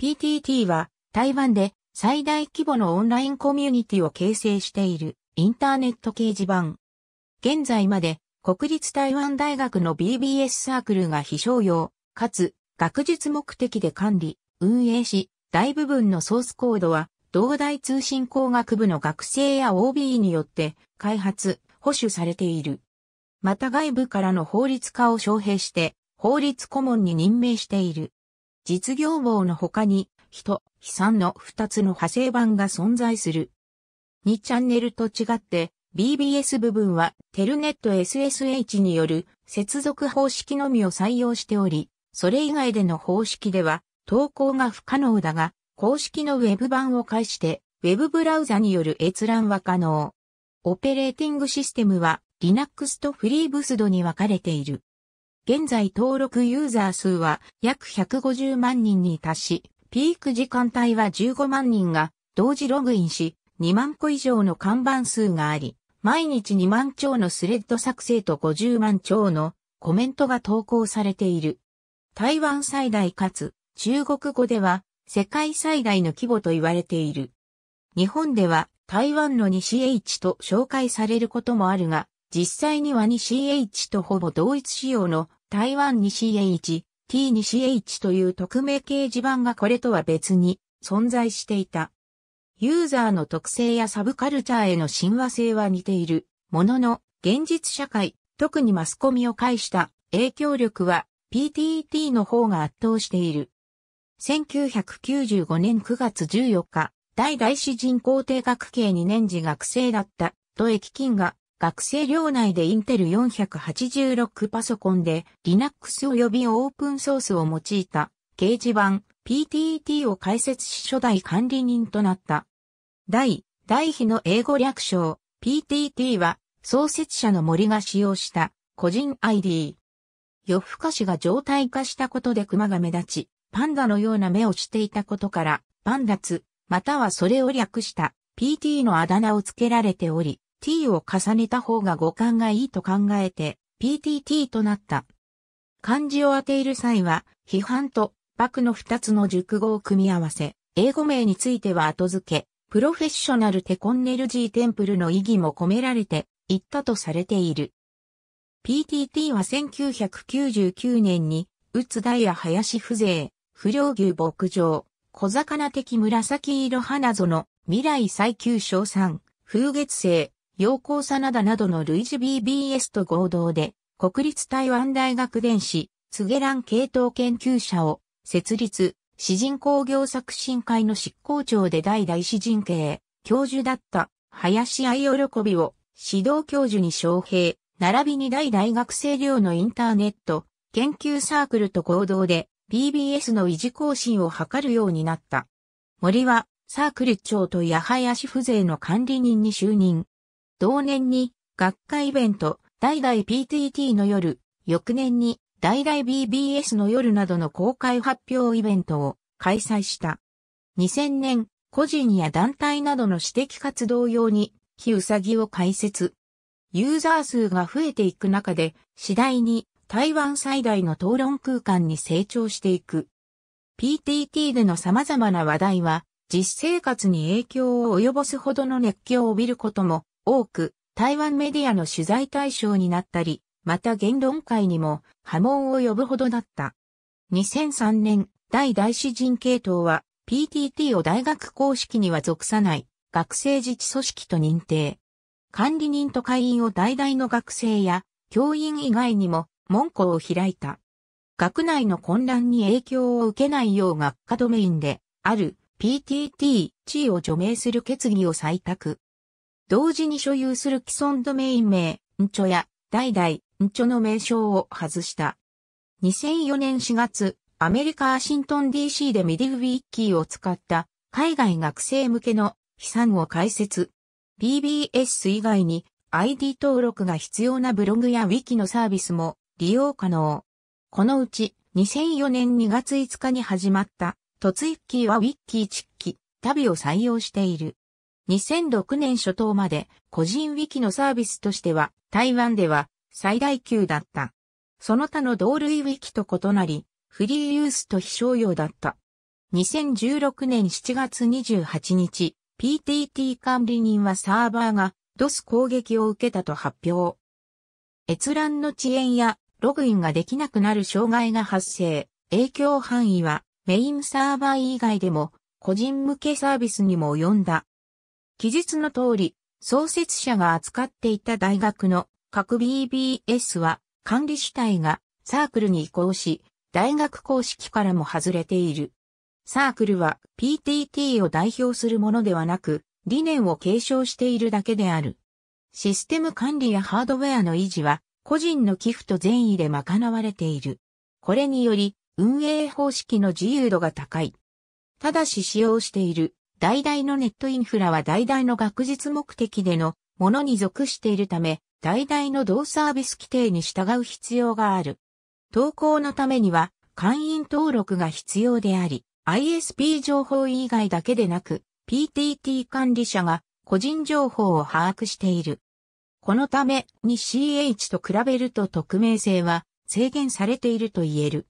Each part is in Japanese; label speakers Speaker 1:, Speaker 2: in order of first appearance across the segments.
Speaker 1: PTT は台湾で最大規模のオンラインコミュニティを形成しているインターネット掲示板。現在まで国立台湾大学の BBS サークルが非商用、かつ学術目的で管理、運営し、大部分のソースコードは同大通信工学部の学生や OB によって開発、保守されている。また外部からの法律家を招聘して法律顧問に任命している。実業網の他に、人、悲惨の二つの派生版が存在する。2チャンネルと違って、BBS 部分はテルネット SSH による接続方式のみを採用しており、それ以外での方式では投稿が不可能だが、公式の Web 版を介して Web ブラウザによる閲覧は可能。オペレーティングシステムは Linux と FreeBSD に分かれている。現在登録ユーザー数は約150万人に達し、ピーク時間帯は15万人が同時ログインし、2万個以上の看板数があり、毎日2万兆のスレッド作成と50万兆のコメントが投稿されている。台湾最大かつ中国語では世界最大の規模と言われている。日本では台湾の西 H と紹介されることもあるが、実際には西 H とほぼ同一仕様の台湾西 CH、T 西 CH という匿名掲示板がこれとは別に存在していた。ユーザーの特性やサブカルチャーへの親和性は似ているものの、現実社会、特にマスコミを介した影響力は PTT の方が圧倒している。1995年9月14日、大大市人工定学系2年次学生だった、土駅金が学生寮内でインテル486パソコンで Linux 及びオープンソースを用いた掲示板 PTT を開設し初代管理人となった。第、第比の英語略称 PTT は創設者の森が使用した個人 ID。夜更かしが状態化したことで熊が目立ち、パンダのような目をしていたことから、パンダツ、またはそれを略した PT のあだ名を付けられており、t を重ねた方が語感がいいと考えて ptt となった。漢字を当ている際は、批判と爆の二つの熟語を組み合わせ、英語名については後付け、プロフェッショナルテコンネルジーテンプルの意義も込められていったとされている。PTT は1999年に、うつだや林風情、不良牛牧場、小魚的紫色花園、未来最急賞賛、風月星、陽光サナダなどの類似 BBS と合同で、国立台湾大学電子、ツゲラン系統研究者を設立、詩人工業作新会の執行長で代々詩人系教授だった林愛喜びを指導教授に招聘、並びに大大学生寮のインターネット研究サークルと合同で BBS の維持更新を図るようになった。森はサークル長と八林風情の管理人に就任。同年に学科イベント、代々 PTT の夜、翌年に代々 BBS の夜などの公開発表イベントを開催した。2000年、個人や団体などの私的活動用に、非うさぎを開設。ユーザー数が増えていく中で、次第に台湾最大の討論空間に成長していく。PTT での様々な話題は、実生活に影響を及ぼすほどの熱狂を帯びることも多く台湾メディアの取材対象になったり、また言論界にも波紋を呼ぶほどだった。2003年、大大詩人系統は PTT を大学公式には属さない学生自治組織と認定。管理人と会員を大々の学生や教員以外にも門戸を開いた。学内の混乱に影響を受けないよう学科ドメインである PTT 地位を除名する決議を採択。同時に所有する既存ドメイン名、んちょや、代々、んちょの名称を外した。2004年4月、アメリカ・アシントン DC でミディウィッキーを使った海外学生向けの資産を開設。BBS 以外に ID 登録が必要なブログやィッキーのサービスも利用可能。このうち2004年2月5日に始まった、トツイッキーは Wiki チッキ、旅を採用している。2006年初頭まで個人ウィキのサービスとしては台湾では最大級だった。その他の同類ウィキと異なり、フリーユースと非商用だった。2016年7月28日、PTT 管理人はサーバーが DOS 攻撃を受けたと発表。閲覧の遅延やログインができなくなる障害が発生。影響範囲はメインサーバー以外でも個人向けサービスにも及んだ。記述の通り、創設者が扱っていた大学の各 BBS は管理主体がサークルに移行し、大学公式からも外れている。サークルは PTT を代表するものではなく、理念を継承しているだけである。システム管理やハードウェアの維持は、個人の寄付と善意で賄われている。これにより、運営方式の自由度が高い。ただし使用している代々のネットインフラは代々の学術目的でのものに属しているため、代々の同サービス規定に従う必要がある。投稿のためには、会員登録が必要であり、ISP 情報以外だけでなく、PTT 管理者が個人情報を把握している。このため、に CH と比べると匿名性は制限されていると言える。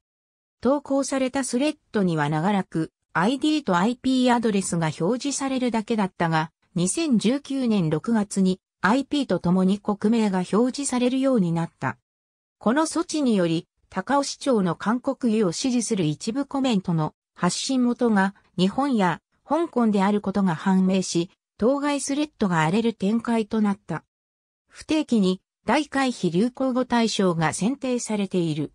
Speaker 1: 投稿されたスレッドには長らく ID と IP アドレスが表示されるだけだったが、2019年6月に IP とともに国名が表示されるようになった。この措置により、高尾市長の韓国湯を支持する一部コメントの発信元が日本や香港であることが判明し、当該スレッドが荒れる展開となった。不定期に大回避流行語大賞が選定されている。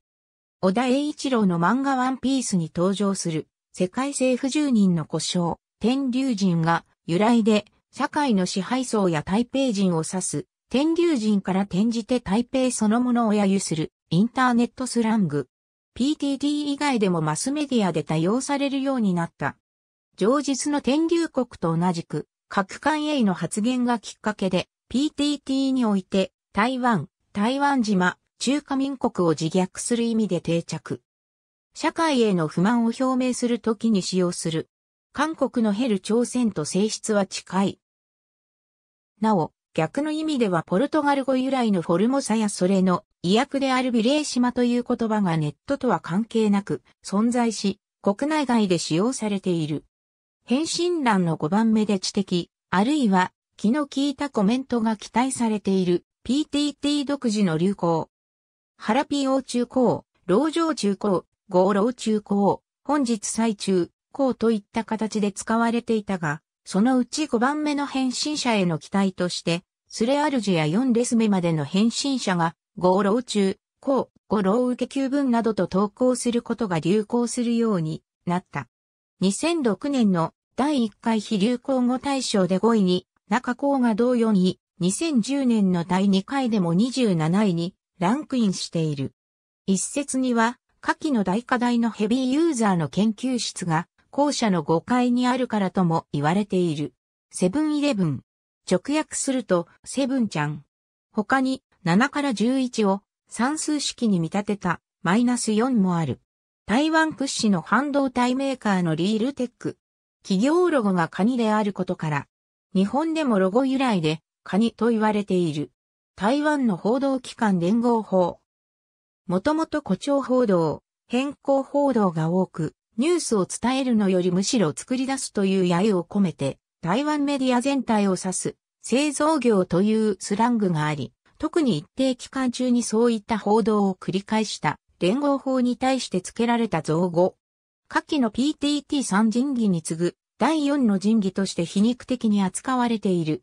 Speaker 1: 小田栄一郎の漫画ワンピースに登場する世界政府住人の故障、天竜人が由来で、社会の支配層や台北人を指す、天竜人から転じて台北そのものを揶揄する、インターネットスラング。PTT 以外でもマスメディアで多用されるようになった。上述の天竜国と同じく、各官営の発言がきっかけで、PTT において、台湾、台湾島、中華民国を自虐する意味で定着。社会への不満を表明するときに使用する。韓国のヘル朝鮮と性質は近い。なお、逆の意味ではポルトガル語由来のフォルモサやそれの意訳であるビレー島という言葉がネットとは関係なく存在し、国内外で使用されている。返信欄の5番目で知的、あるいは気の利いたコメントが期待されている PTT 独自の流行。ハラピー中高、老上中高、合老中高、本日最中、高といった形で使われていたが、そのうち5番目の返信者への期待として、スレアルジや4レス目までの返信者が、合老中、高、五老受け休分などと投稿することが流行するようになった。2006年の第1回非流行語大賞で5位に、中高が同4位、2010年の第2回でも27位にランクインしている。一説には、下記の大課題のヘビーユーザーの研究室が、校舎の5階にあるからとも言われている。セブンイレブン。直訳すると、セブンちゃん。他に、7から11を算数式に見立てた、マイナス4もある。台湾屈指の半導体メーカーのリールテック。企業ロゴがカニであることから、日本でもロゴ由来でカニと言われている。台湾の報道機関連合法、もともと誇張報道、変更報道が多く、ニュースを伝えるのよりむしろ作り出すという揶揄を込めて、台湾メディア全体を指す、製造業というスラングがあり、特に一定期間中にそういった報道を繰り返した連合法に対して付けられた造語。下記の PTT3 人儀に次ぐ第4の人儀として皮肉的に扱われている。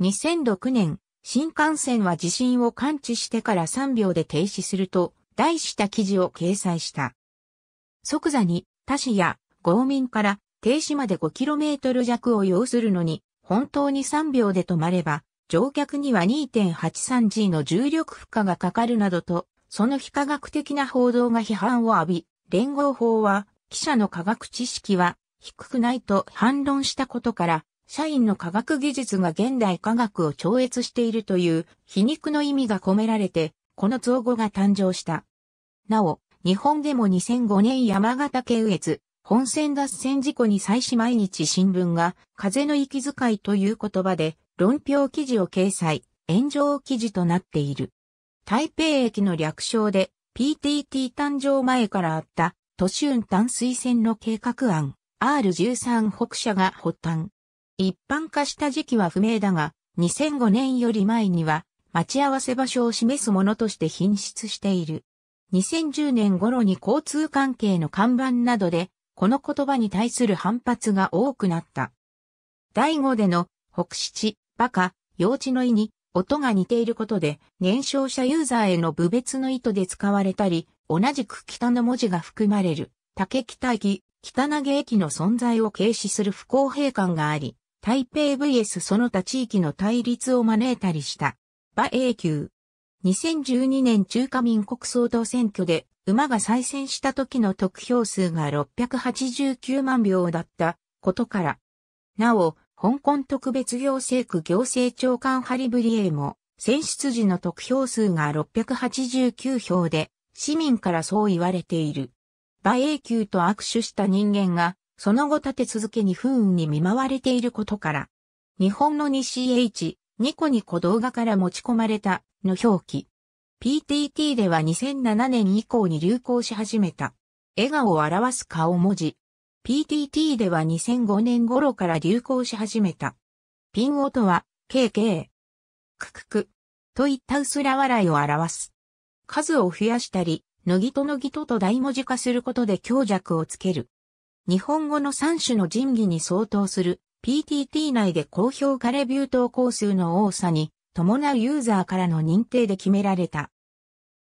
Speaker 1: 2006年、新幹線は地震を感知してから3秒で停止すると、題した記事を掲載した。即座に他市や合民から停止まで 5km 弱を要するのに、本当に3秒で止まれば、乗客には 2.83G の重力負荷がかかるなどと、その非科学的な報道が批判を浴び、連合法は、記者の科学知識は低くないと反論したことから、社員の科学技術が現代科学を超越しているという皮肉の意味が込められて、この造語が誕生した。なお、日本でも2005年山形県越、本線脱線事故に際し毎日新聞が、風の息遣いという言葉で、論評記事を掲載、炎上記事となっている。台北駅の略称で、PTT 誕生前からあった、都市運淡水線の計画案、R13 北社が発端。一般化した時期は不明だが、2005年より前には、待ち合わせ場所を示すものとして品質している。2010年頃に交通関係の看板などで、この言葉に対する反発が多くなった。第五での、北七、馬鹿、幼稚の意に、音が似ていることで、年少者ユーザーへの部別の意図で使われたり、同じく北の文字が含まれる、竹北駅、北投げ駅の存在を軽視する不公平感があり、台北 vs その他地域の対立を招いたりした。馬英九、2012年中華民国総統選挙で馬が再選した時の得票数が689万票だったことから。なお、香港特別行政区行政長官ハリブリエも選出時の得票数が689票で市民からそう言われている。馬英九と握手した人間がその後立て続けに不運に見舞われていることから。日本の西 H ニコニコ動画から持ち込まれたの表記。PTT では2007年以降に流行し始めた。笑顔を表す顔文字。PTT では2005年頃から流行し始めた。ピン音は、KK、ククク、といった薄ら笑いを表す。数を増やしたり、のぎとのぎとと大文字化することで強弱をつける。日本語の3種の人器に相当する PTT 内で高評価レビュー投稿数の多さに伴うユーザーからの認定で決められた。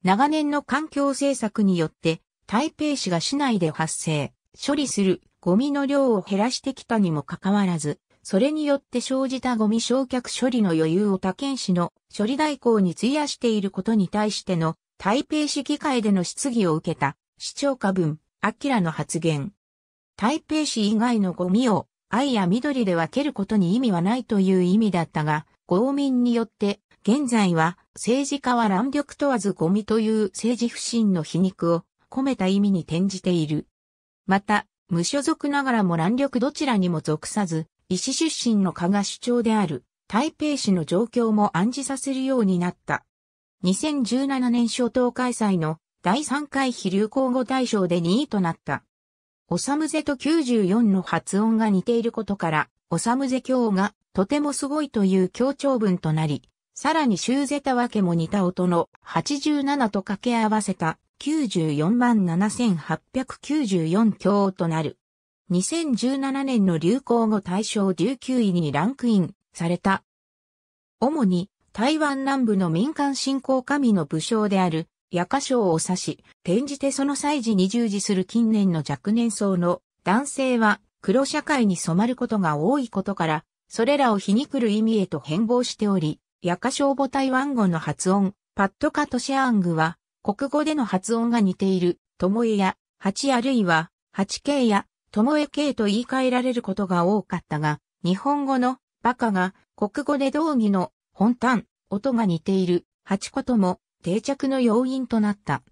Speaker 1: 長年の環境政策によって、台北市が市内で発生、処理するゴミの量を減らしてきたにもかかわらず、それによって生じたゴミ焼却処理の余裕を他県市の処理代行に費やしていることに対しての台北市議会での質疑を受けた市長下分、明の発言。台北市以外のゴミを愛や緑で分けることに意味はないという意味だったが、公民によって、現在は政治家は乱力問わずゴミという政治不信の皮肉を込めた意味に転じている。また、無所属ながらも乱力どちらにも属さず、医師出身の科が主張である、台北市の状況も暗示させるようになった。2017年初頭開催の第3回非流行語大賞で2位となった。オサムゼと94の発音が似ていることから、オサムゼ教がとてもすごいという強調文となり、さらにーゼタわけも似た音の87と掛け合わせた947,894強となる。2017年の流行語大賞19位にランクインされた。主に台湾南部の民間振興神の武将である、夜歌賞を指し、転じてその祭事に従事する近年の若年層の男性は黒社会に染まることが多いことから、それらを皮肉る意味へと変貌しており、ヤカショウボ台湾語の発音、パットカトシアングは、国語での発音が似ている、ともえや、八あるいは、八系や、ともえ系と言い換えられることが多かったが、日本語の、バカが、国語で同義の、本端、音が似ている、八ことも、定着の要因となった。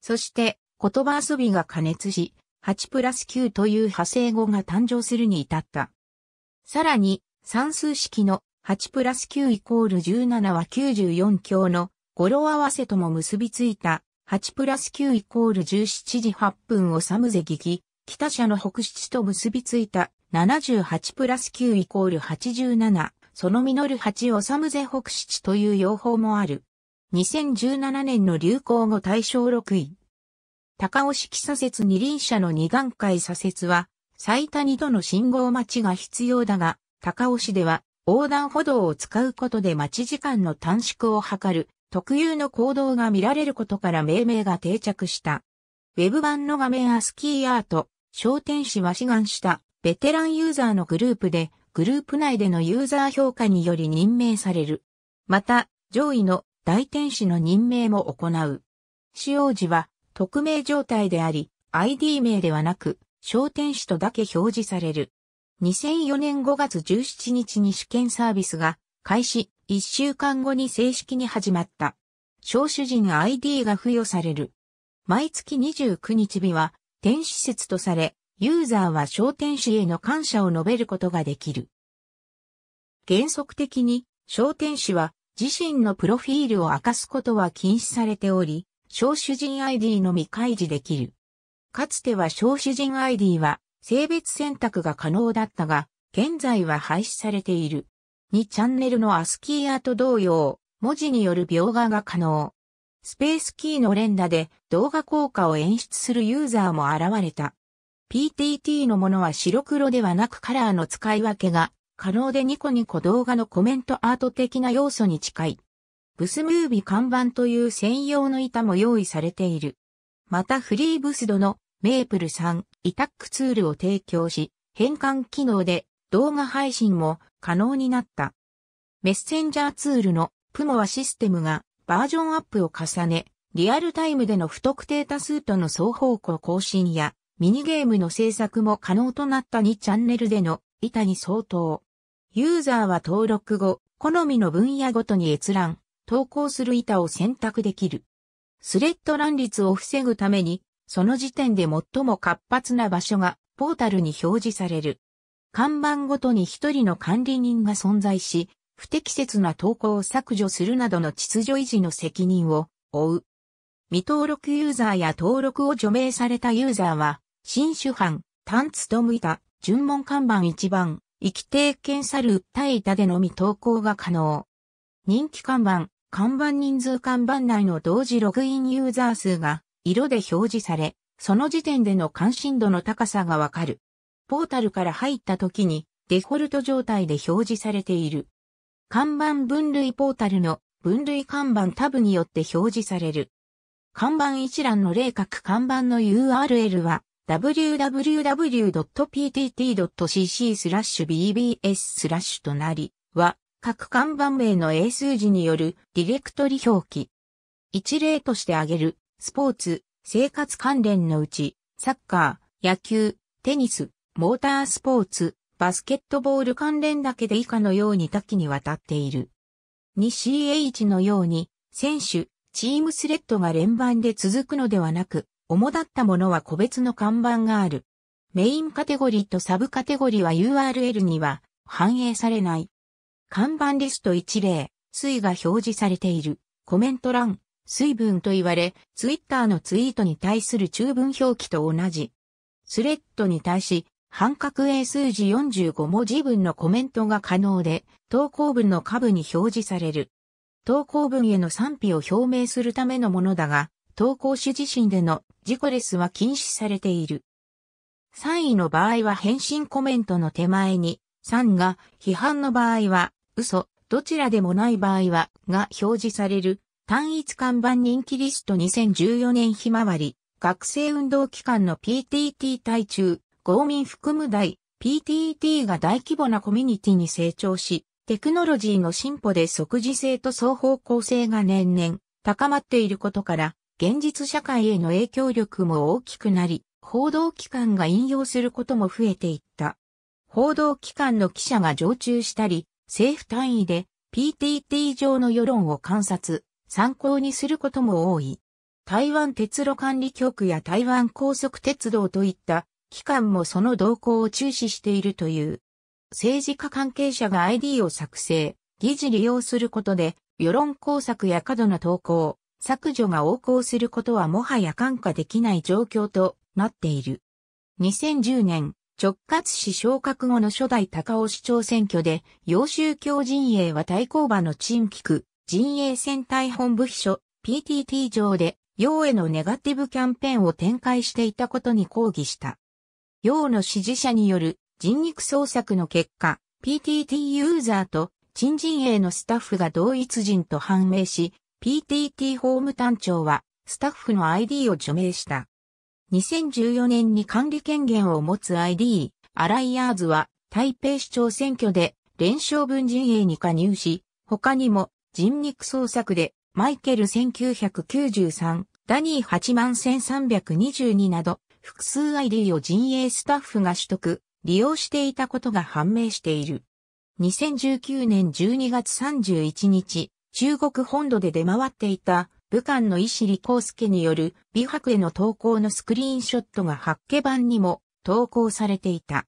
Speaker 1: そして、言葉遊びが加熱し、8プラス9という派生語が誕生するに至った。さらに、算数式の8プラス9イコール17は94強の語呂合わせとも結びついた8プラス9イコール17時8分をサムゼ聞き、北社の北七と結びついた78プラス9イコール87、その実る8をサムゼ北七という用法もある。2017年の流行語大賞6位。高尾式左折二輪車の二眼界左折は、最多二度の信号待ちが必要だが、高尾市では横断歩道を使うことで待ち時間の短縮を図る特有の行動が見られることから命名が定着した。ウェブ版の画面アスキーアート、商店市は志願したベテランユーザーのグループで、グループ内でのユーザー評価により任命される。また、上位の大天使の任命も行う。使用時は匿名状態であり、ID 名ではなく、商店使とだけ表示される。2004年5月17日に試験サービスが開始1週間後に正式に始まった。少主人 ID が付与される。毎月29日日は、天使節とされ、ユーザーは小天使への感謝を述べることができる。原則的に、小天使は自身のプロフィールを明かすことは禁止されており、小主人 ID のみ開示できる。かつては小主人 ID は性別選択が可能だったが、現在は廃止されている。2チャンネルのアスキーアート同様、文字による描画が可能。スペースキーの連打で動画効果を演出するユーザーも現れた。PTT のものは白黒ではなくカラーの使い分けが可能でニコニコ動画のコメントアート的な要素に近い。ブスムービ看板という専用の板も用意されている。またフリーブスドのメープル3、イタックツールを提供し、変換機能で動画配信も可能になった。メッセンジャーツールのプモはシステムがバージョンアップを重ね、リアルタイムでの不特定多数との双方向更新やミニゲームの制作も可能となった2チャンネルでの板に相当。ユーザーは登録後、好みの分野ごとに閲覧、投稿する板を選択できる。スレッド乱立を防ぐためにその時点で最も活発な場所がポータルに表示される。看板ごとに一人の管理人が存在し、不適切な投稿を削除するなどの秩序維持の責任を負う。未登録ユーザーや登録を除名されたユーザーは、新主犯、単務いた、順門看板一番、き定検査ル訴え板でのみ投稿が可能。人気看板、看板人数看板内の同時ログインユーザー数が色で表示され、その時点での関心度の高さがわかる。ポータルから入った時にデフォルト状態で表示されている。看板分類ポータルの分類看板タブによって表示される。看板一覧の例各看板の URL は www.ptt.cc スラッシュ bbs スラッシュとなり、は各看板名の英数字によるディレクトリ表記。一例として挙げるスポーツ、生活関連のうち、サッカー、野球、テニス、モータースポーツ、バスケットボール関連だけで以下のように多岐にわたっている。2CH のように、選手、チームスレッドが連番で続くのではなく、主だったものは個別の看板がある。メインカテゴリーとサブカテゴリーは URL には反映されない。看板リスト一例、推が表示されている。コメント欄、水分と言われ、ツイッターのツイートに対する中文表記と同じ。スレッドに対し、半角英数字45文字分のコメントが可能で、投稿文の下部に表示される。投稿文への賛否を表明するためのものだが、投稿主自身での自己レスは禁止されている。3位の場合は返信コメントの手前に、3が批判の場合は、嘘、どちらでもない場合は、が表示される単一看板人気リスト2014年ひまわり、学生運動機関の PTT 対中、合民含む大、PTT が大規模なコミュニティに成長し、テクノロジーの進歩で即時性と双方向性が年々高まっていることから、現実社会への影響力も大きくなり、報道機関が引用することも増えていった。報道機関の記者が常駐したり、政府単位で PTT 上の世論を観察、参考にすることも多い。台湾鉄路管理局や台湾高速鉄道といった機関もその動向を注視しているという。政治家関係者が ID を作成、議事利用することで、世論工作や過度な投稿、削除が横行することはもはや感化できない状況となっている。2010年、直轄市昇格後の初代高尾市長選挙で、洋州教陣営は対抗馬の陳菊、陣営戦隊本部秘書 PTT 上で、陽へのネガティブキャンペーンを展開していたことに抗議した。陽の支持者による人肉捜索の結果、PTT ユーザーと陳陣営のスタッフが同一人と判明し、PTT 法務担当はスタッフの ID を除名した。2014年に管理権限を持つ ID、アライアーズは台北市長選挙で連勝分陣営に加入し、他にも人肉捜索で、マイケル1993、ダニー8万1322など、複数 ID を陣営スタッフが取得、利用していたことが判明している。2019年12月31日、中国本土で出回っていた、武漢の医師李康介による美白への投稿のスクリーンショットが発揮版にも投稿されていた。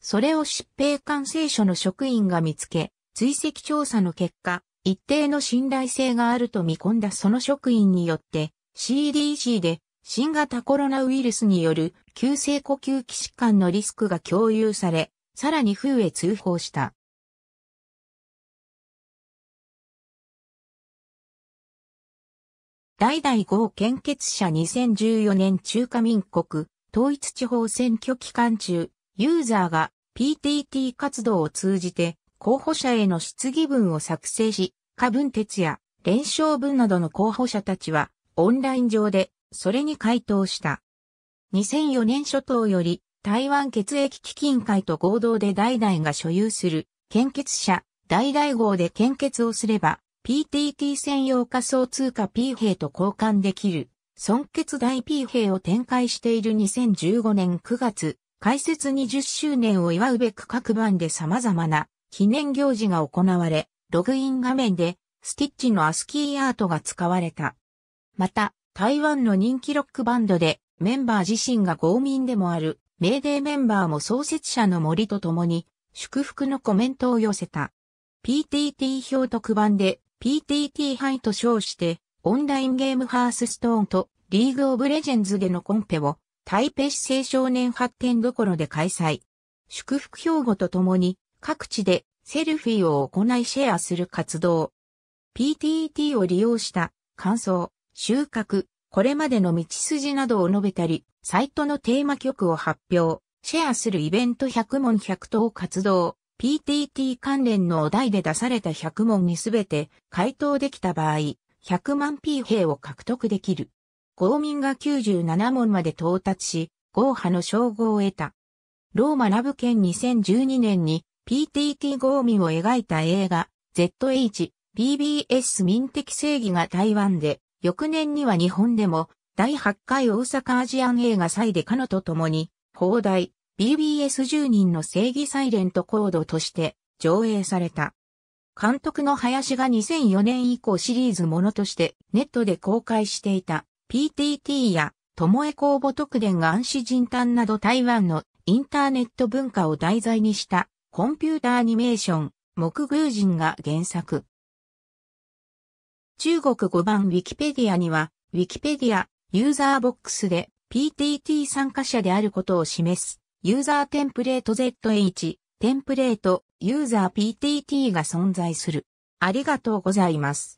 Speaker 1: それを疾病管制所の職員が見つけ、追跡調査の結果、一定の信頼性があると見込んだその職員によって CDC で新型コロナウイルスによる急性呼吸器疾患のリスクが共有され、さらに風へ通報した。代々号献血者2014年中華民国統一地方選挙期間中、ユーザーが PTT 活動を通じて候補者への質疑文を作成し、下文哲や連勝文などの候補者たちは、オンライン上で、それに回答した。2004年初頭より、台湾血液基金会と合同で代々が所有する、献血者、代々号で献血をすれば、PTT 専用仮想通貨 P 兵と交換できる、損血大 P 兵を展開している2015年9月、開設20周年を祝うべく各版で様々な記念行事が行われ、ログイン画面で、スティッチのアスキーアートが使われた。また、台湾の人気ロックバンドで、メンバー自身が豪民でもある、メーデーメンバーも創設者の森と共に、祝福のコメントを寄せた。PTT 表特番で、PTT 杯と称して、オンラインゲームハースストーンと、リーグオブレジェンズでのコンペを、台北市青少年発展どころで開催。祝福標語とともに、各地でセルフィーを行いシェアする活動。PTT を利用した感想、収穫、これまでの道筋などを述べたり、サイトのテーマ曲を発表、シェアするイベント100問100答活動、PTT 関連のお題で出された100問にすべて回答できた場合、100万 P 兵を獲得できる。公民が97問まで到達し、豪波の称号を得た。ローマラブ県2012年に PTT ゴーミを描いた映画 ZH、PBS 民的正義が台湾で、翌年には日本でも、第8回大阪アジアン映画祭で彼ノと共に、放題、BBS10 人の正義サイレントコードとして上映された。監督の林が2004年以降シリーズものとしてネットで公開していた PTT や友江公募特伝が安心人探など台湾のインターネット文化を題材にしたコンピュータアニメーション、木偶人が原作。中国語版 Wikipedia には、Wikipedia ユーザーボックスで PTT 参加者であることを示す、ユーザーテンプレート ZH、テンプレート、ユーザー PTT が存在する。ありがとうございます。